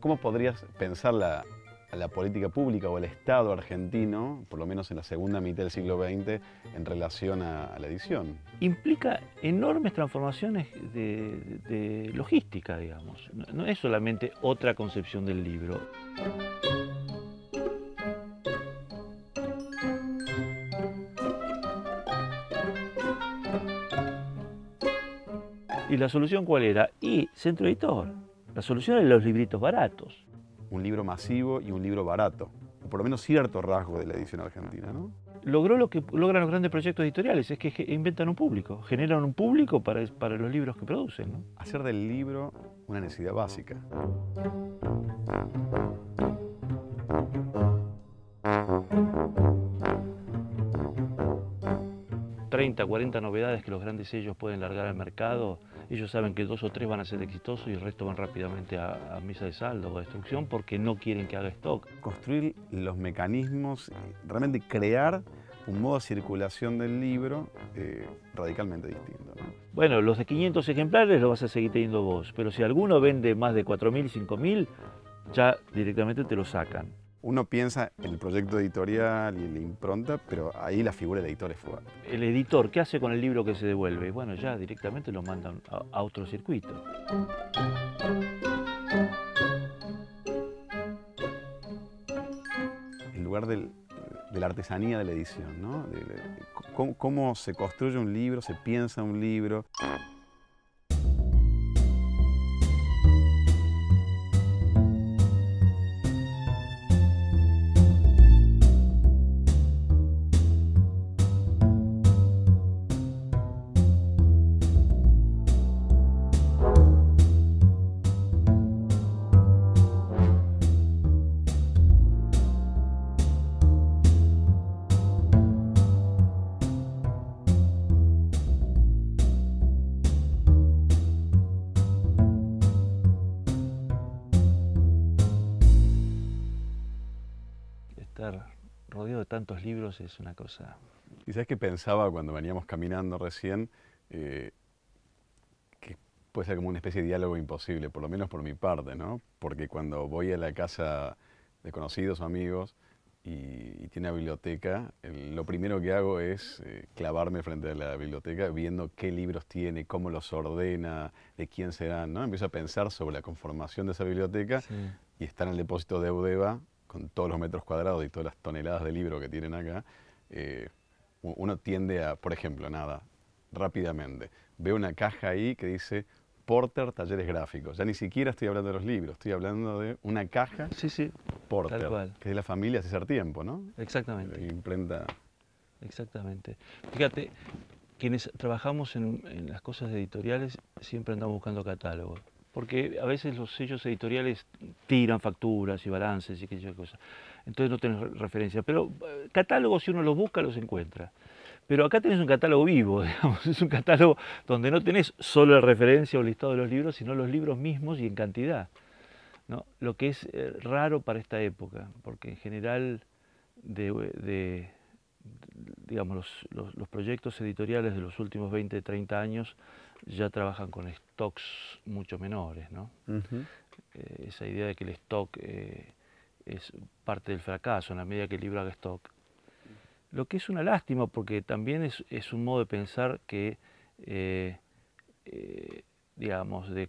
¿Cómo podrías pensar la, la política pública o el Estado argentino, por lo menos en la segunda mitad del siglo XX, en relación a, la edición? Implica enormes transformaciones de, logística, digamos. No, no, es solamente otra concepción del libro. ¿Y la solución cuál era? Y centro editor. La solución es los libritos baratos. Un libro masivo y un libro barato, por lo menos cierto rasgo de la edición argentina, ¿no? Logró lo que logran los grandes proyectos editoriales, es que inventan un público, generan un público para, los libros que producen. Hacer del libro una necesidad básica. 30, 40 novedades que los grandes sellos pueden largar al mercado, ellos saben que dos o tres van a ser exitosos y el resto van rápidamente a, misa de saldo o a destrucción porque no quieren que haga stock. Construir los mecanismos, eh, realmente crear un modo de circulación del libro eh, radicalmente distinto. Bueno, los de 500 ejemplares los vas a seguir teniendo vos, pero si alguno vende más de 4.000, 5.000, ya directamente te lo sacan uno piensa en el proyecto editorial y en la impronta, pero ahí la figura del editor es fuerte. El editor, ¿qué hace con el libro que se devuelve? Bueno, ya directamente lo mandan a, otro circuito. En lugar de la artesanía de la edición, ¿no? cómo se construye un libro, se piensa un libro. es una cosa... Y sabes que pensaba cuando veníamos caminando recién, eh, que puede ser como una especie de diálogo imposible, por lo menos por mi parte, ¿no? Porque cuando voy a la casa de conocidos o amigos y, tiene la biblioteca, lo primero que hago es eh, clavarme frente a la biblioteca viendo qué libros tiene, cómo los ordena, de quién serán, ¿no? Empiezo a pensar sobre la conformación de esa biblioteca y está en el depósito de udeva, con todos los metros cuadrados y todas las toneladas de libro que tienen acá, eh, uno tiende a, por ejemplo, nada, rápidamente, ve una caja ahí que dice Porter Talleres Gráficos. Ya ni siquiera estoy hablando de los libros, estoy hablando de una caja sí, sí, Porter, que es de la familia César Tiempo, ¿no? Exactamente. Eh, imprenta. Exactamente. Fíjate, quienes trabajamos en, en las cosas editoriales siempre andamos buscando catálogos porque a veces los sellos editoriales tiran facturas y balances y qué sé cosas. Entonces no tenés referencia. Pero eh, catálogos, si uno los busca, los encuentra. Pero acá tenés un catálogo vivo, digamos. Es un catálogo donde no tenés solo la referencia o el listado de los libros, sino los libros mismos y en cantidad. Lo que es eh, raro para esta época, porque en general de, digamos, los proyectos editoriales de los últimos 20, 30 años ya trabajan con stocks mucho menores. ¿no? Eh, esa idea de que el stock eh, es parte del fracaso en la medida que el libro haga stock. Lo que es una lástima porque también es, un modo de pensar que, eh, digamos, de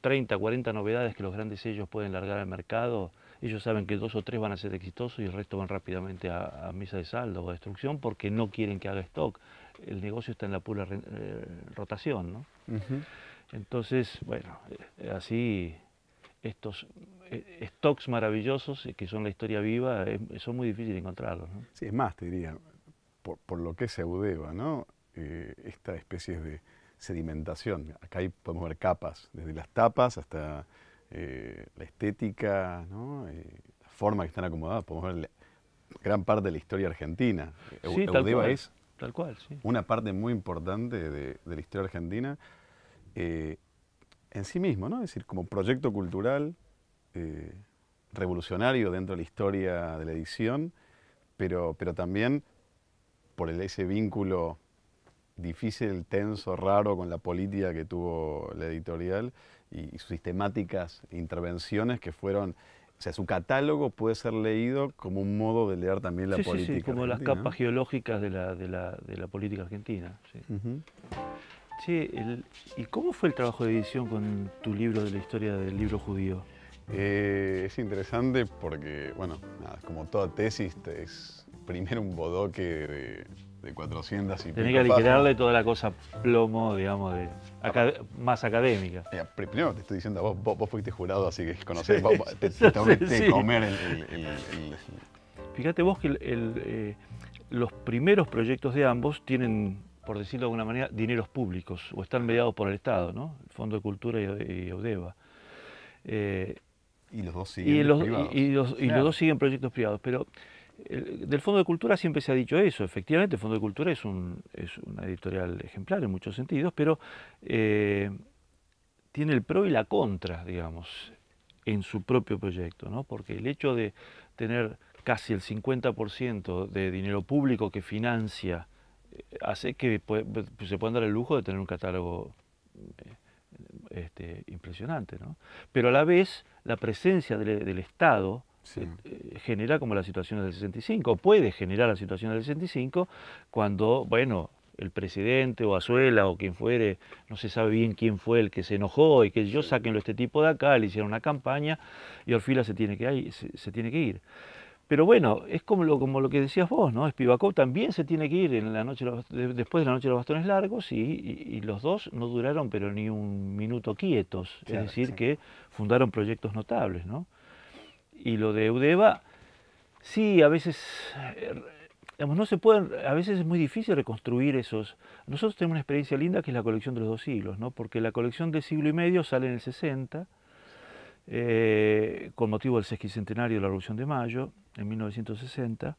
30, 40 novedades que los grandes sellos pueden largar al mercado, ellos saben que dos o tres van a ser exitosos y el resto van rápidamente a, a misa de saldo o a destrucción porque no quieren que haga stock el negocio está en la pura eh, rotación, ¿no? Entonces, bueno, eh, así estos eh, stocks maravillosos que son la historia viva son muy difíciles de encontrarlos. ¿no? Sí, es más, te diría, por, lo que es Eudeva, ¿no? esta especie de sedimentación. Acá ahí podemos ver capas, desde las tapas hasta la estética, la forma que están acomodadas. Podemos ver gran parte de la historia argentina. Sí, Eudeva es Tal cual, sí. Una parte muy importante de, la historia argentina eh, en sí mismo, ¿no? Es decir, como proyecto cultural eh, revolucionario dentro de la historia de la edición, pero, pero también por ese vínculo difícil, tenso, raro con la política que tuvo la editorial y, y sus sistemáticas intervenciones que fueron o sea, su catálogo puede ser leído como un modo de leer también la política. Sí, sí, como las capas geológicas de la, política argentina. Sí. ¿y cómo fue el trabajo de edición con tu libro de la historia del libro judío? Eh, es interesante porque, bueno, como toda tesis, es primero un bodoque de, de 400 y Tenés que liquidarle toda la cosa plomo, digamos, más académica. Eh, primero te estoy diciendo, vos, vos, vos fuiste jurado, así que conocés, te, te, comer el, Fíjate vos que eh, los primeros proyectos de ambos tienen, por decirlo de alguna manera, dineros públicos o están mediados por el Estado, ¿no? El Fondo de Cultura y, Odeva. Eh, y los dos siguen privados. Y, los, y los dos siguen proyectos privados, pero del Fondo de Cultura siempre se ha dicho eso, efectivamente el Fondo de Cultura es, un, es una editorial ejemplar en muchos sentidos, pero eh, tiene el pro y la contra, digamos, en su propio proyecto, ¿no? porque el hecho de tener casi el 50% de dinero público que financia eh, hace que pues, se puedan dar el lujo de tener un catálogo eh, este, impresionante, ¿no? pero a la vez la presencia del Estado, eh, eh, genera como las situaciones del 65, puede generar las situaciones del 65 cuando, bueno, el presidente o Azuela o quien fuere, no se sabe bien quién fue el que se enojó y que yo saquenlo este tipo de acá, le hicieron una campaña y Orfila se tiene que, se tiene que ir. Pero bueno, es como lo, como lo que decías vos, ¿no? Spivakov también se tiene que ir en la noche, después de la noche de los bastones largos y, los dos no duraron pero ni un minuto quietos, es decir, que fundaron proyectos notables, ¿no? y lo de Eudeva, sí, a veces, eh, no se pueden, a veces es muy difícil reconstruir esos. Nosotros tenemos una experiencia linda que es la colección de los dos siglos, ¿no? porque la colección de siglo y medio sale en el 60, eh, con motivo del sesquicentenario de la Revolución de Mayo, en 1960,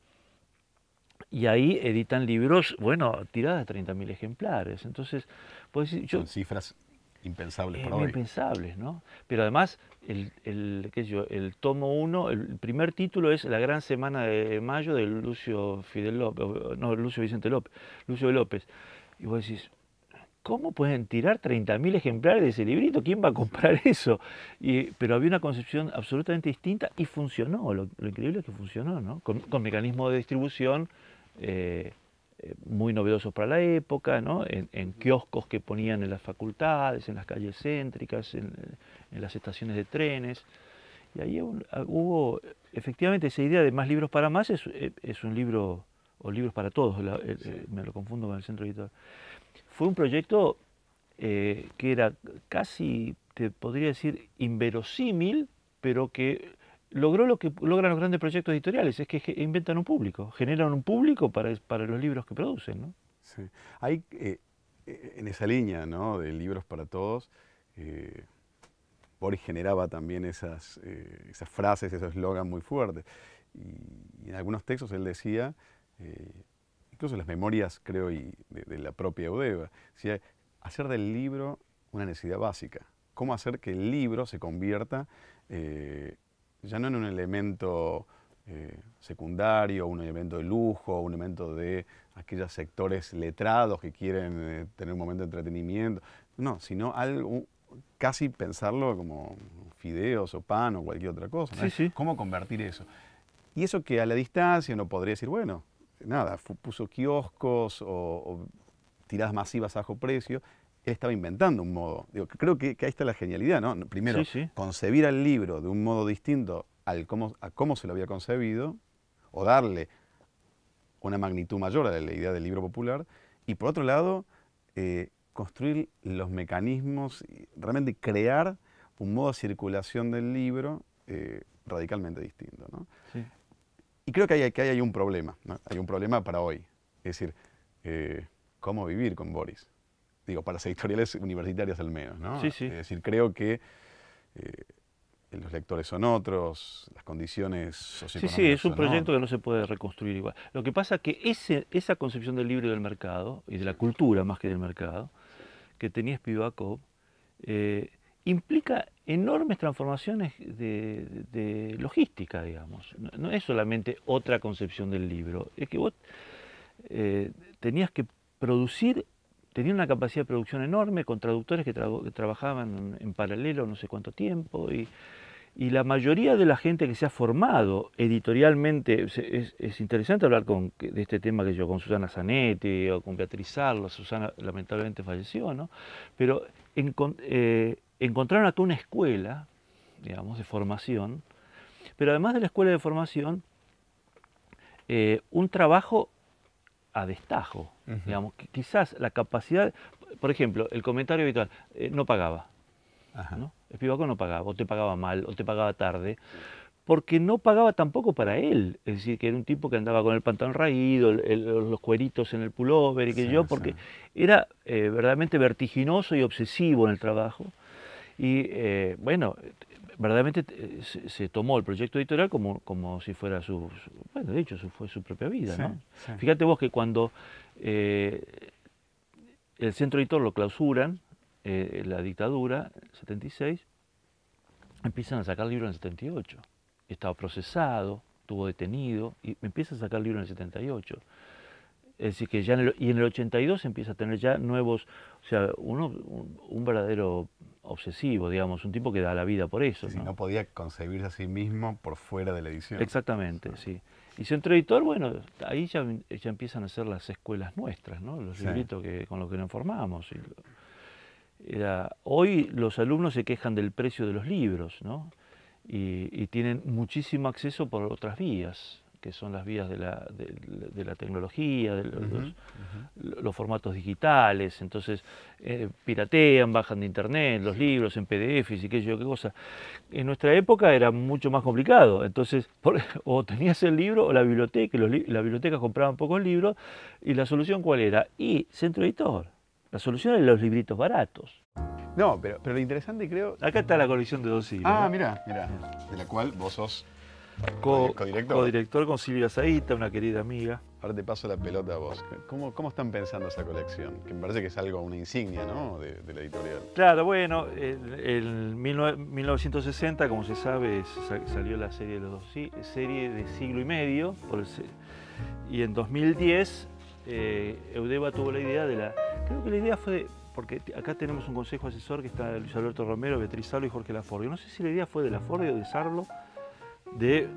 y ahí editan libros, bueno, tiradas de 30.000 ejemplares. Entonces, pues yo, Son cifras Impensables eh, Impensables, ¿no? Pero además, el, el, yo? el tomo uno el primer título es La gran semana de mayo de Lucio Fidel López, no, Lucio Vicente López, Lucio López. Y vos decís, ¿cómo pueden tirar 30.000 ejemplares de ese librito? ¿Quién va a comprar eso? pero había una concepción absolutamente distinta y funcionó. Lo, increíble es que funcionó, ¿no? Con, mecanismo de distribución eh, eh, muy novedosos para la época, ¿no? en, kioscos que ponían en las facultades, en las calles céntricas, en, las estaciones de trenes. Y ahí ah, hubo, efectivamente, esa idea de más libros para más es, eh, un libro, o libros para todos, eh, me lo confundo con el centro editor. Fue un proyecto que era casi, te podría decir, inverosímil, pero que logró lo que logran los grandes proyectos editoriales, es que inventan un público, generan un público para, para los libros que producen. Hay, eh, eh, en esa línea ¿no? de libros para todos, eh, Boris generaba también esas, esas frases, esos eslogan muy fuertes. Y, en algunos textos él decía, incluso en las memorias, creo, y de, la propia Udeva, decía, hacer del libro una necesidad básica. ¿Cómo hacer que el libro se convierta ya no en un elemento eh, secundario, un elemento de lujo, un elemento de aquellos sectores letrados que quieren eh, tener un momento de entretenimiento, no, sino algo, casi pensarlo como fideos o pan o cualquier otra cosa. ¿Cómo convertir eso? Y eso que a la distancia uno podría decir, bueno, nada, puso kioscos o, o tiradas masivas a bajo precio, él estaba inventando un modo. creo que, ahí está la genialidad, ¿no? Primero, concebir al libro de un modo distinto al cómo, a cómo se lo había concebido, o darle una magnitud mayor a la idea del libro popular, y por otro lado, eh, construir los mecanismos, realmente crear un modo de circulación del libro eh, radicalmente distinto. Y creo que hay, que hay, un problema, hay un problema para hoy, es decir, eh, cómo vivir con Boris digo, para las editoriales universitarias al menos, ¿no? Sí, sí. Es decir, creo que eh, los lectores son otros, las condiciones socioeconómicas. Sí, sí, es un proyecto que no se puede reconstruir igual. Lo que pasa es que ese, esa concepción del libro y del mercado, y de la cultura más que del mercado, que tenía Spivakov, eh, implica enormes transformaciones de, logística, digamos. No, es solamente otra concepción del libro, es que vos eh, tenías que producir tenía una capacidad de producción enorme, con traductores que, trabajaban en paralelo no sé cuánto tiempo, y, la mayoría de la gente que se ha formado editorialmente, es, interesante hablar de este tema que yo, con Susana Zanetti o con Beatriz Arlo, Susana lamentablemente falleció, ¿no? Pero eh, encontraron acá una escuela, digamos, de formación, pero además de la escuela de formación, eh, un trabajo a destajo. Digamos, quizás la capacidad, por ejemplo, el comentario habitual, eh, no pagaba. Ajá. ¿no? no pagaba, o te pagaba mal, o te pagaba tarde, porque no pagaba tampoco para él. Es decir, que era un tipo que andaba con el pantalón raído, los cueritos en el pullover y que yo, porque era eh, verdaderamente vertiginoso y obsesivo en el trabajo. Y eh, bueno, verdaderamente eh, se, tomó el proyecto editorial como, como si fuera su, bueno, de hecho, fue su propia vida, ¿no? Fíjate vos que cuando eh, el centro editor lo clausuran, eh, la dictadura, 76, empiezan a sacar libro en el 78. Estaba procesado, estuvo detenido, y empieza a sacar libro en el 78. Es decir, que ya y en el 82 empieza a tener ya nuevos, o sea, uno, un verdadero obsesivo, digamos, un tipo que da la vida por eso. ¿no? podía concebirse a sí mismo por fuera de la edición. Exactamente, sí. Y centro editor, bueno, ahí ya, empiezan a ser las escuelas nuestras, Los libritos que, con los que nos formamos. hoy los alumnos se quejan del precio de los libros, ¿no? y tienen muchísimo acceso por otras vías que son las vías de la, tecnología, de los, formatos digitales, entonces eh, piratean, bajan de internet los libros en PDF y qué sé yo, qué cosa. En nuestra época era mucho más complicado, entonces o tenías el libro o la biblioteca, los, las bibliotecas compraban pocos libros y la solución cuál era? Y centro editor, la solución eran los libritos baratos. No, pero, pero lo interesante creo... Acá está la colección de dos siglos. Ah, mira, mira, de la cual vos sos co, codirector. con Silvia Saíta una querida amiga. Ahora te paso la pelota a vos. ¿Cómo, están pensando esa colección? Que me parece que es algo, una insignia, ¿no? De, la editorial. Claro, bueno, en 1960, como se sabe, salió la serie de los dos, serie de siglo y medio, por y en 2010 eh, Eudeva tuvo la idea de la. Creo que la idea fue porque acá tenemos un consejo asesor que está Luis Alberto Romero, Beatriz y Jorge Laforio. No sé si la idea fue de Laforio o de Sarlo de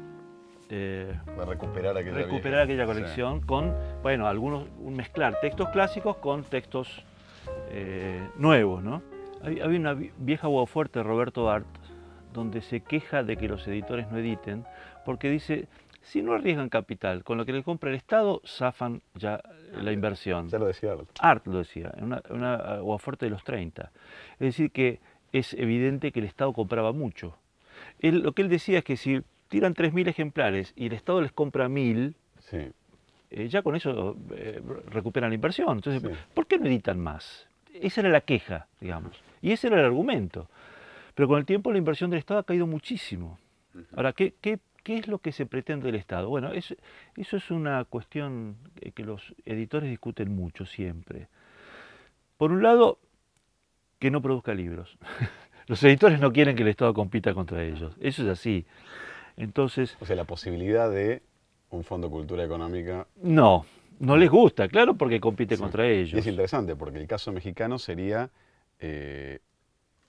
eh, recuperar aquella, recuperar aquella colección con, bueno, algunos, mezclar textos clásicos con textos eh, nuevos, ¿no? Había una vieja guafuerte de Roberto Art donde se queja de que los editores no editen porque dice, si no arriesgan capital, con lo que le compra el Estado, zafan ya la inversión. Ya lo decía Art. Art lo decía, una, una eh, de los 30. Es decir que es evidente que el Estado compraba mucho. lo que él decía es que si tiran 3.000 ejemplares y el Estado les compra 1.000, eh, ya con eso eh, recuperan la inversión. Entonces, ¿por qué no editan más? Esa era la queja, digamos. Y ese era el argumento. Pero con el tiempo la inversión del Estado ha caído muchísimo. Ahora, ¿qué, es lo que se pretende del Estado? Bueno, eso es una cuestión que los editores discuten mucho siempre. Por un lado, que no produzca libros. los editores no quieren que el Estado compita contra ellos. Eso es así. Entonces. O sea, la posibilidad de un fondo cultura económica. No, no les gusta, claro, porque compite contra ellos. es interesante, porque el caso mexicano sería eh,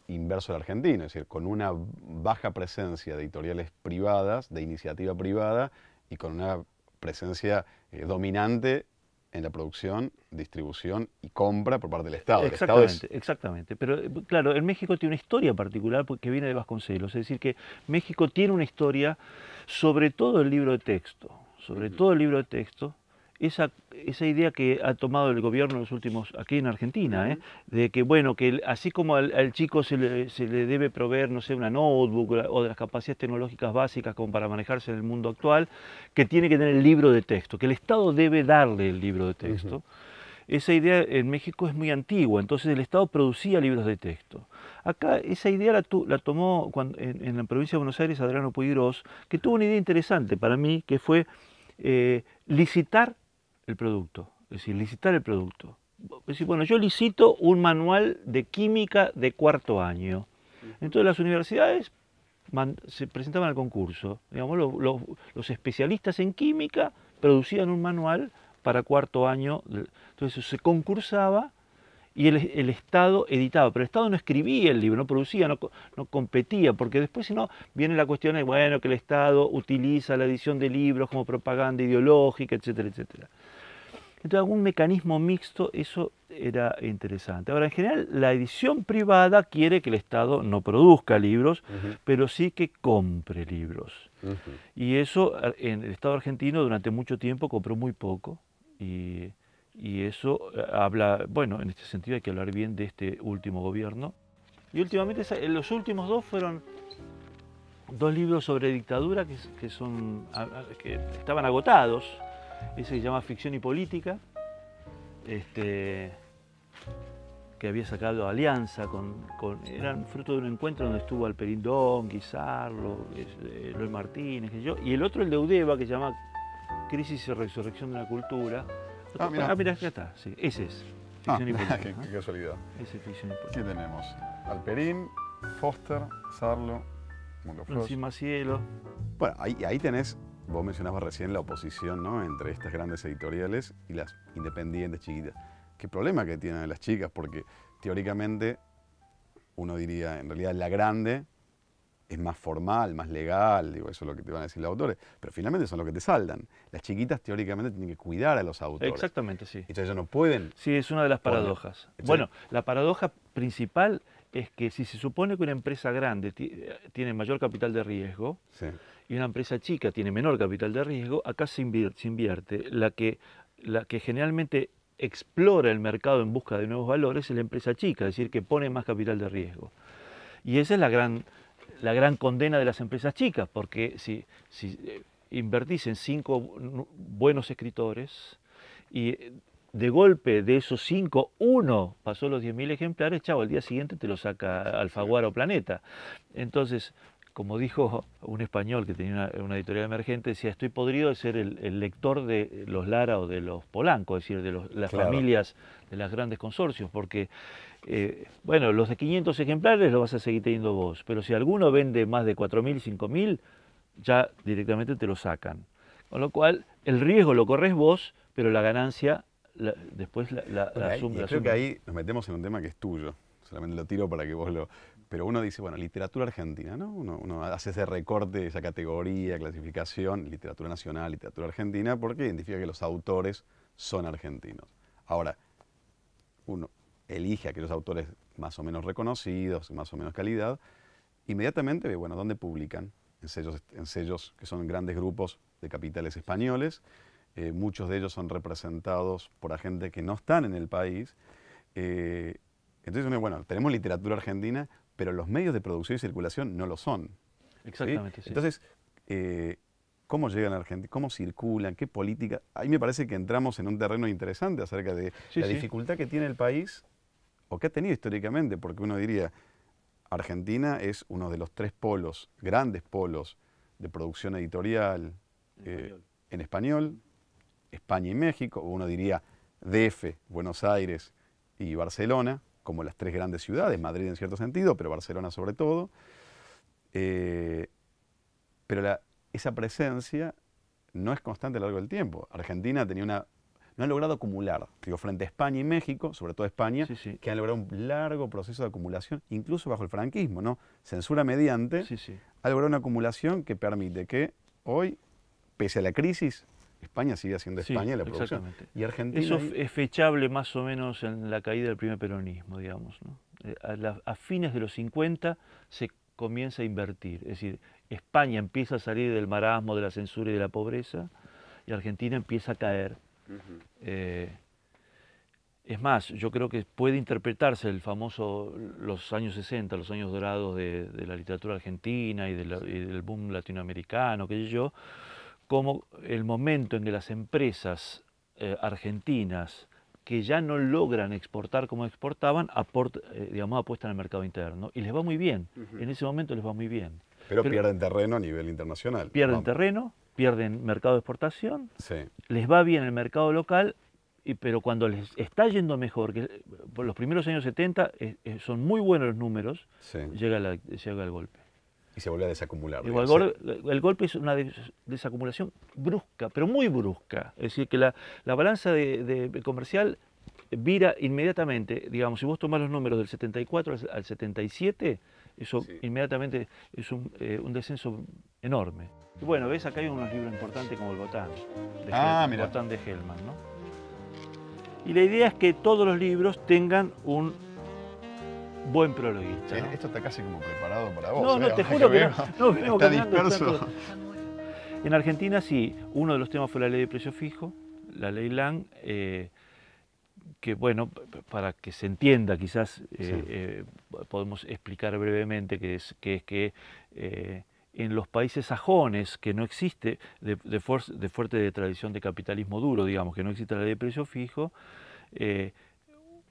inverso al argentino, es decir, con una baja presencia de editoriales privadas, de iniciativa privada, y con una presencia eh, dominante en la producción, distribución y compra por parte del Estado. Exactamente, exactamente. Pero eh, claro, en México tiene una historia particular que viene de Vasconcelos. Es decir, que México tiene una historia sobre todo el libro de texto, sobre todo el libro de texto, esa, esa idea que ha tomado el gobierno en los últimos, aquí en Argentina, ¿eh? de que, bueno, que así como al, chico se le, debe proveer, no sé, una notebook o de las capacidades tecnológicas básicas como para manejarse en el mundo actual, que tiene que tener el libro de texto, que el Estado debe darle el libro de texto. Esa idea en México es muy antigua, entonces el Estado producía libros de texto. Acá esa idea la, tomó cuando, en, la provincia de Buenos Aires Adriano Puigros, que tuvo una idea interesante para mí, que fue eh, licitar el producto, es decir, licitar el producto. Es decir, bueno, yo licito un manual de química de cuarto año. Entonces las universidades se presentaban al concurso. Digamos, los, especialistas en química producían un manual para cuarto año. Entonces se concursaba y el, Estado editaba. Pero el Estado no escribía el libro, no producía, no, competía, porque después si viene la cuestión de, bueno, que el Estado utiliza la edición de libros como propaganda ideológica, etcétera, etcétera. Entonces algún mecanismo mixto, eso era interesante. Ahora, en general, la edición privada quiere que el Estado no produzca libros, pero sí que compre libros. Y eso, en el Estado argentino durante mucho tiempo compró muy poco. Y, eso eh, habla, bueno, en este sentido hay que hablar bien de este último gobierno. Y últimamente, los últimos dos fueron dos libros sobre dictadura que, que son, que estaban agotados ese que se llama Ficción y Política, este, que había sacado Alianza, con, con, eran fruto de un encuentro donde estuvo Alperín Don, Sarlo eh, Luis Martínez, y yo, y el otro el de Udeva, que se llama Crisis y Resurrección de la Cultura. ah, mira, ah, mirá, está, sí, ese es. Ah, ficción ah, y política, qué, casualidad. Ese ficción y política. ¿Qué tenemos? Alperín, Foster, Sarlo, Mundo Flor. Encima cielo. Bueno, ahí, ahí tenés vos mencionabas recién la oposición ¿no? entre estas grandes editoriales y las independientes chiquitas. ¿Qué problema que tienen las chicas? Porque teóricamente uno diría, en realidad la grande es más formal, más legal, digo, eso es lo que te van a decir los autores, pero finalmente son los que te saldan. Las chiquitas teóricamente tienen que cuidar a los autores. Exactamente, sí. Entonces ellos no pueden. Sí, es una de las paradojas. Bueno, la paradoja principal es que si se supone que una empresa grande eh, tiene mayor capital de riesgo y una empresa chica tiene menor capital de riesgo, acá se invierte, la, que, la que generalmente explora el mercado en busca de nuevos valores es la empresa chica, es decir, que pone más capital de riesgo. Y esa es la gran, la gran condena de las empresas chicas, porque si, si eh, invertís en cinco buenos escritores, y eh, de golpe de esos cinco, uno pasó los 10.000 ejemplares, chavo, al día siguiente te lo saca Alfaguara o Planeta. Entonces, como dijo un español que tenía una, editorial emergente, decía, estoy podrido de ser el, lector de los Lara o de los Polanco, es decir, de las familias de los grandes consorcios, porque, eh, bueno, los de 500 ejemplares los vas a seguir teniendo vos, pero si alguno vende más de 4.000, 5.000, ya directamente te lo sacan. Con lo cual, el riesgo lo corres vos, pero la ganancia después la, la, la Creo que ahí nos metemos en un tema que es tuyo, solamente lo tiro para que vos lo... Pero uno dice, bueno, literatura argentina, ¿no? Uno, hace ese recorte, esa categoría, clasificación, literatura nacional, literatura argentina, porque identifica que los autores son argentinos. Ahora, uno elige a aquellos autores más o menos reconocidos, más o menos calidad, inmediatamente ve, bueno, ¿dónde publican? En sellos, en sellos que son grandes grupos de capitales españoles, eh, muchos de ellos son representados por gente que no están en el país. Eh, entonces, bueno, tenemos literatura argentina, pero los medios de producción y circulación no lo son. Exactamente, Entonces, eh, ¿cómo llegan a Argentina? ¿Cómo circulan? ¿Qué política? Ahí me parece que entramos en un terreno interesante acerca de la dificultad que tiene el país, o que ha tenido históricamente, porque uno diría, Argentina es uno de los tres polos, grandes polos, de producción editorial, en español España y México, uno diría DF, Buenos Aires y Barcelona, como las tres grandes ciudades, Madrid en cierto sentido, pero Barcelona sobre todo. Eh, pero esa presencia no es constante a lo largo del tiempo. Argentina tenía una, no ha logrado acumular, digo, frente a España y México, sobre todo España, que han logrado un largo proceso de acumulación, incluso bajo el franquismo, ¿no? Censura mediante, ha logrado una acumulación que permite que hoy, pese a la crisis, España sigue siendo España la producción. Eso es fechable más o menos en la caída del primer peronismo, digamos. Eh, a, fines de los 50 se comienza a invertir. Es decir, España empieza a salir del marasmo, de la censura y de la pobreza, y Argentina empieza a caer. Eh, es más, yo creo que puede interpretarse el famoso, los años 60, los años dorados de, la literatura argentina y, y del boom latinoamericano, qué sé yo, como el momento en que las empresas eh, argentinas que ya no logran exportar como exportaban, eh, apuestan al mercado interno y les va muy bien. En ese momento les va muy bien. Pero, pierden terreno a nivel internacional. Pierden terreno, pierden mercado de exportación, les va bien el mercado local, pero cuando les está yendo mejor, que eh, por los primeros años 70 son muy buenos los números, llega el golpe y se vuelve a desacumular. El, golpe es una desacumulación brusca, pero muy brusca. Es decir, que la, balanza de, comercial vira inmediatamente, digamos, si vos tomás los números del 74 al 77, eso inmediatamente es un, eh, descenso enorme. bueno, ves, acá hay unos libros importantes como el Botán, ah, Botán de Hellman, ¿no? Y la idea es que todos los libros tengan un buen prologuista. Eh, esto está casi como preparado para vos. No, no, eh, te juro que, está disperso. En Argentina sí, uno de los temas fue la ley de precio fijo, la ley LAN, eh, que bueno, para que se entienda quizás podemos explicar brevemente que es que, en los países sajones, que no existe, de, fuerte tradición de capitalismo duro, digamos, que no existe la ley de precio fijo,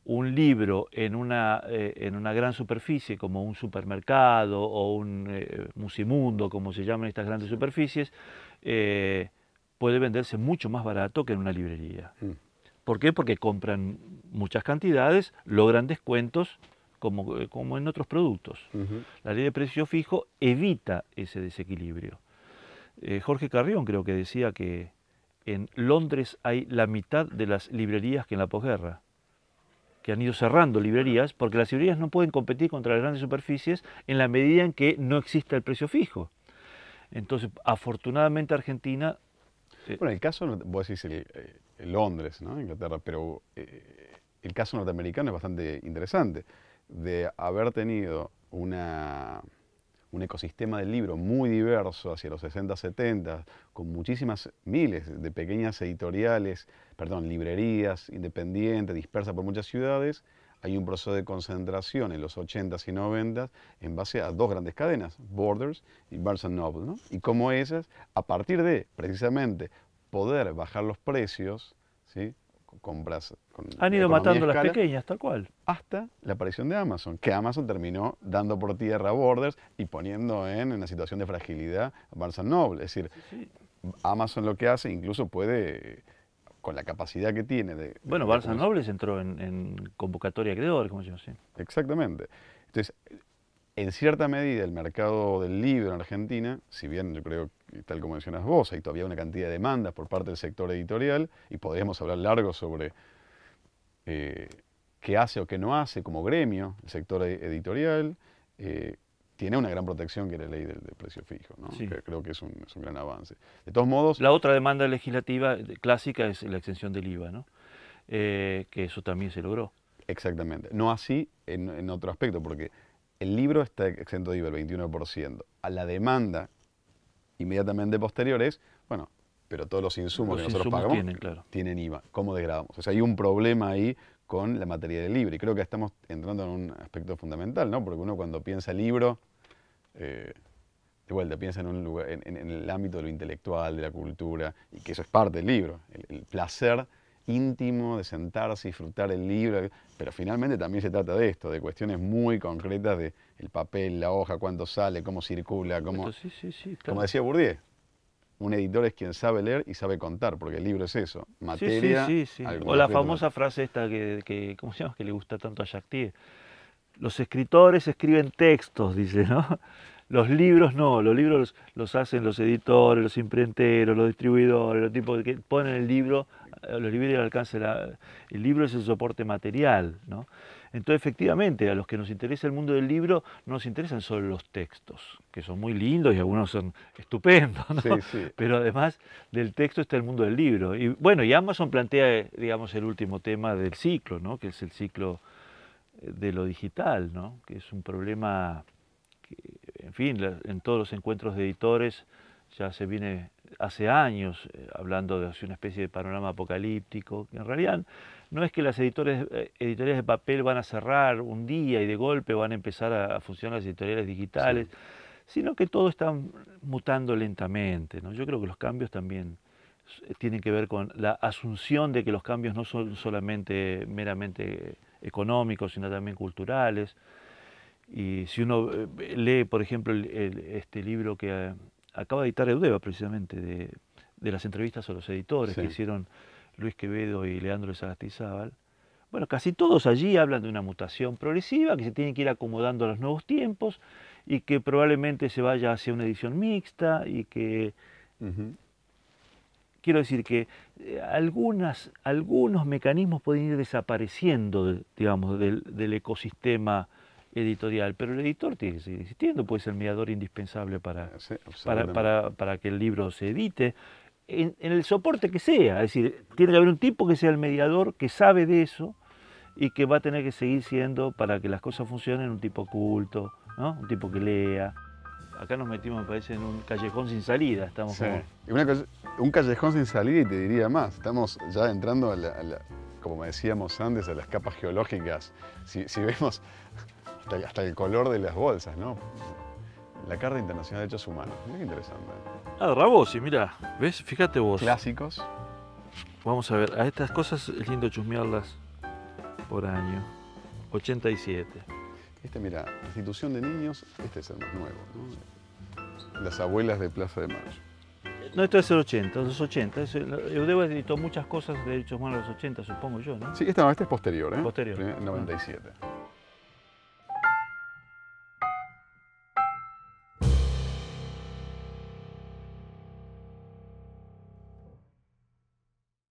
un libro en una, eh, en una gran superficie como un supermercado o un eh, musimundo, como se llaman estas grandes superficies, eh, puede venderse mucho más barato que en una librería. Mm. ¿Por qué? Porque compran muchas cantidades, logran descuentos como, como en otros productos. La ley de precio fijo evita ese desequilibrio. Jorge Carrión creo que decía que en Londres hay la mitad de las librerías que en la posguerra que han ido cerrando librerías, porque las librerías no pueden competir contra las grandes superficies en la medida en que no exista el precio fijo. Entonces, afortunadamente Argentina... Eh, bueno, el caso, vos decís el, eh, Londres, ¿no? Inglaterra, pero eh, el caso norteamericano es bastante interesante, de haber tenido una un ecosistema del libro muy diverso hacia los 60, 70, con muchísimas miles de pequeñas editoriales, perdón, librerías independientes, dispersas por muchas ciudades, hay un proceso de concentración en los 80s y 90s en base a dos grandes cadenas, Borders y Barnes Noble, Y como esas, a partir de, precisamente, poder bajar los precios, ¿sí? compras. Con Han ido matando las pequeñas, tal cual. Hasta la aparición de Amazon, que Amazon terminó dando por tierra Borders y poniendo en, una situación de fragilidad a Barnes Noble. Es decir, Amazon lo que hace incluso puede con la capacidad que tiene de... bueno, Barça se entró en, convocatoria de creadores, como se llama Exactamente. Entonces, en cierta medida el mercado del libro en Argentina, si bien yo creo, tal como mencionas vos, hay todavía una cantidad de demandas por parte del sector editorial, y podríamos hablar largo sobre eh, qué hace o qué no hace como gremio el sector e, editorial, eh, tiene una gran protección que es la ley del, precio fijo, ¿no? creo que es un, gran avance. De todos modos... La otra demanda legislativa eh, clásica es la extensión del IVA, ¿no? que eso también se logró. Exactamente. No así en otro aspecto, porque el libro está exento de IVA, el 21%. A la demanda inmediatamente posterior es, bueno, pero todos los insumos que nosotros pagamos tienen, IVA. ¿Cómo desgradamos? O sea, hay un problema ahí con la materia del libro. Y creo que estamos entrando en un aspecto fundamental, ¿no? Porque uno cuando piensa el libro, eh, de vuelta, piensa en, un lugar, en, el ámbito de lo intelectual, de la cultura, y que eso es parte del libro, el placer íntimo, de sentarse, y disfrutar el libro, pero finalmente también se trata de esto, de cuestiones muy concretas de el papel, la hoja, cuánto sale, cómo circula, cómo... Como decía Bourdieu, un editor es quien sabe leer y sabe contar, porque el libro es eso, materia... Sí, o la famosa frase esta que, que, ¿cómo se que le gusta tanto a Jacques Los escritores escriben textos, dice, ¿no? Los libros no, los libros los, los, hacen los editores, los imprenteros, los distribuidores, los tipos que ponen el libro alcance el libro es el soporte material, ¿no? Entonces, efectivamente, a los que nos interesa el mundo del libro, no nos interesan solo los textos, que son muy lindos y algunos son estupendos, pero además del texto está el mundo del libro. Y bueno, y Amazon plantea, digamos, el último tema del ciclo, ¿no? que es el ciclo de lo digital, ¿no? que es un problema que, en fin, en todos los encuentros de editores ya se viene hace años eh, hablando de una especie de panorama apocalíptico, en realidad no es que las editores, eh, editoriales de papel van a cerrar un día y de golpe van a empezar a, funcionar las editoriales digitales, sino que todo está mutando lentamente. ¿no? Yo creo que los cambios también eh, tienen que ver con la asunción de que los cambios no son solamente meramente económicos, sino también culturales. Y si uno lee, por ejemplo, este libro que acaba de editar Eudeva precisamente, de, las entrevistas a los editores que hicieron Luis Quevedo y Leandro de Sagastizábal. Bueno, casi todos allí hablan de una mutación progresiva que se tiene que ir acomodando a los nuevos tiempos y que probablemente se vaya hacia una edición mixta y que... Quiero decir que eh, algunas, algunos mecanismos pueden ir desapareciendo, digamos, del ecosistema editorial, pero el editor tiene que seguir existiendo, puede ser el mediador indispensable para, ah, para, para, para, que el libro se edite, en, el soporte que sea, es decir, tiene que haber un tipo que sea el mediador, que sabe de eso y que va a tener que seguir siendo, para que las cosas funcionen, un tipo oculto, ¿no? un tipo que lea. Acá nos metimos, me parece, en un callejón sin salida. Estamos un callejón sin salida y te diría más, estamos ya entrando a la, como decíamos antes, a las capas geológicas. Si, si vemos hasta, el color de las bolsas, ¿no? La Carta Internacional de Derechos Humanos. Mira qué interesante. Ah, Rabosi, mira, ¿ves? Fíjate vos. Clásicos. Vamos a ver, a estas cosas es lindo chusmearlas por año. 87. Este, mira, Institución de Niños, este es el más nuevo. ¿no? Las abuelas de Plaza de Mayo. No, esto es el 80, los 80. Eudeba editó muchas cosas de derechos humanos en los 80, supongo yo, ¿no? Sí, este, es posterior, ¿eh? Posterior. 97.